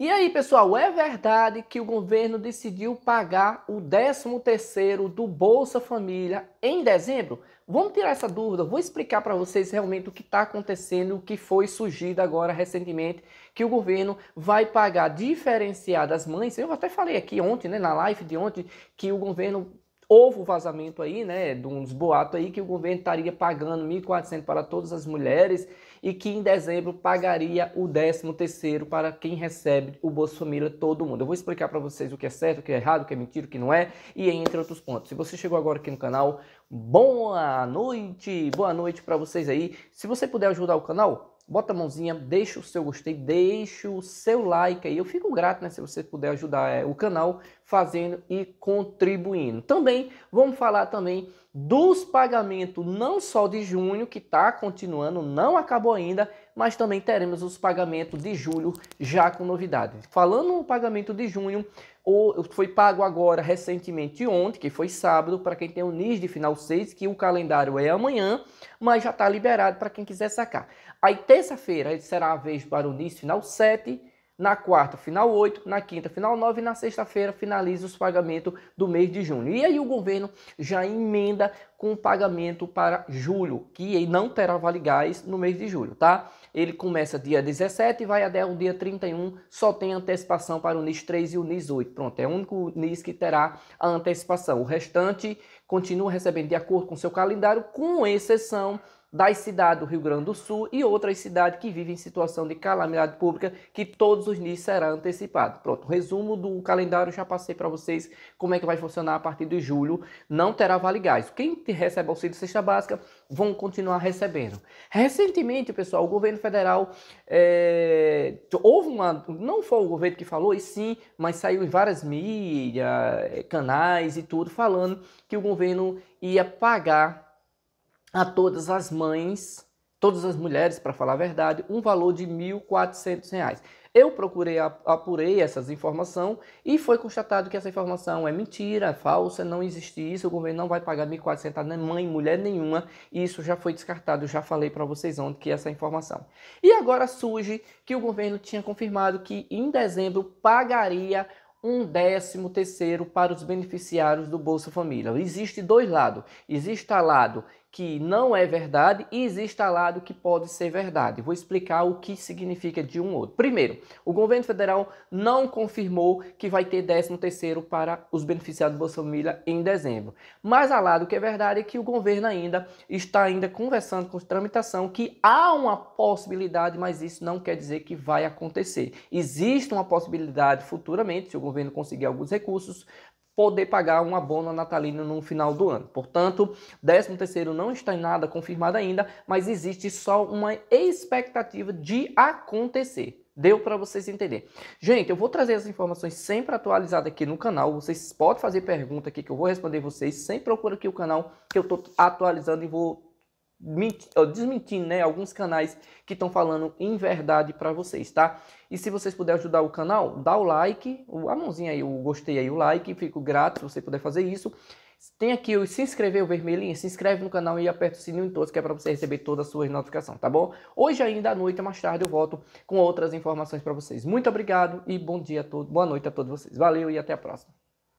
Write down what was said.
E aí, pessoal, é verdade que o governo decidiu pagar o 13º do Bolsa Família em dezembro? Vamos tirar essa dúvida, vou explicar para vocês realmente o que está acontecendo, o que foi surgido agora recentemente, que o governo vai pagar diferenciado às mães. Eu até falei aqui ontem, né, na live de ontem, que o governo houve o vazamento aí, né, de uns boatos aí que o governo estaria pagando 1.400 para todas as mulheres e que em dezembro pagaria o 13º para quem recebe o Bolsa Família todo mundo. Eu vou explicar para vocês o que é certo, o que é errado, o que é mentira, o que não é e entre outros pontos. Se você chegou agora aqui no canal, boa noite, boa noite para vocês aí. Se você puder ajudar o canal, bota a mãozinha, deixa o seu gostei, deixa o seu like aí. Eu fico grato, né, se você puder ajudar é, o canal fazendo e contribuindo. Também vamos falar também dos pagamentos não só de junho que está continuando, não acabou ainda, mas também teremos os pagamentos de julho já com novidade. Falando no pagamento de junho, ou foi pago agora recentemente ontem, que foi sábado, para quem tem o NIS de final 6, que o calendário é amanhã, mas já está liberado para quem quiser sacar. Aí terça-feira será a vez para o NIS final 7 na quarta, final 8, na quinta, final 9 e na sexta-feira finaliza os pagamentos do mês de junho. E aí o governo já emenda com o pagamento para julho, que não terá vale gás no mês de julho, tá? Ele começa dia 17 e vai até o dia 31, só tem antecipação para o NIS 3 e o NIS 8. Pronto, é o único NIS que terá a antecipação. O restante continua recebendo de acordo com seu calendário, com exceção das cidades do Rio Grande do Sul e outras cidades que vivem em situação de calamidade pública, que todos os dias será antecipado. Pronto, resumo do calendário, já passei para vocês como é que vai funcionar a partir de julho. Não terá vale gás. Quem recebe auxílio cesta básica vão continuar recebendo. Recentemente, pessoal, o governo federal é, houve uma. Não foi o governo que falou, e sim, mas saiu em várias mídias, eh, canais e tudo, falando que o governo ia pagar a todas as mães, todas as mulheres, para falar a verdade, um valor de R$ 1.400. Eu procurei, apurei essas informações e foi constatado que essa informação é mentira, é falsa, não existe isso, o governo não vai pagar R$ 1.400 nem mãe, mulher nenhuma, e isso já foi descartado, já falei para vocês ontem que essa informação. E agora surge que o governo tinha confirmado que em dezembro pagaria um décimo terceiro para os beneficiários do Bolsa Família. Existe dois lados. Existe o lado que não é verdade e instalado que pode ser verdade. Vou explicar o que significa de um ou outro. Primeiro, o governo federal não confirmou que vai ter 13 terceiro para os beneficiados do Bolsa Família em dezembro. Mas alado lado que é verdade é que o governo ainda está ainda conversando com tramitação que há uma possibilidade, mas isso não quer dizer que vai acontecer. Existe uma possibilidade futuramente, se o governo conseguir alguns recursos, poder pagar um abono Natalina no final do ano. Portanto, 13º não está em nada confirmado ainda, mas existe só uma expectativa de acontecer. Deu para vocês entender? Gente, eu vou trazer as informações sempre atualizadas aqui no canal. Vocês podem fazer pergunta aqui que eu vou responder vocês. Sempre procura aqui o canal que eu estou atualizando e vou desmentindo, né, alguns canais que estão falando em verdade para vocês, tá? E se vocês puderem ajudar o canal, dá o like, a mãozinha aí, o gostei aí, o like, fico grato se você puder fazer isso. Tem aqui o se inscrever, o vermelhinho, se inscreve no canal e aperta o sininho em todos, que é para você receber todas as suas notificações, tá bom? Hoje ainda à noite, mais tarde eu volto com outras informações para vocês. Muito obrigado e bom dia a todos, boa noite a todos vocês. Valeu e até a próxima.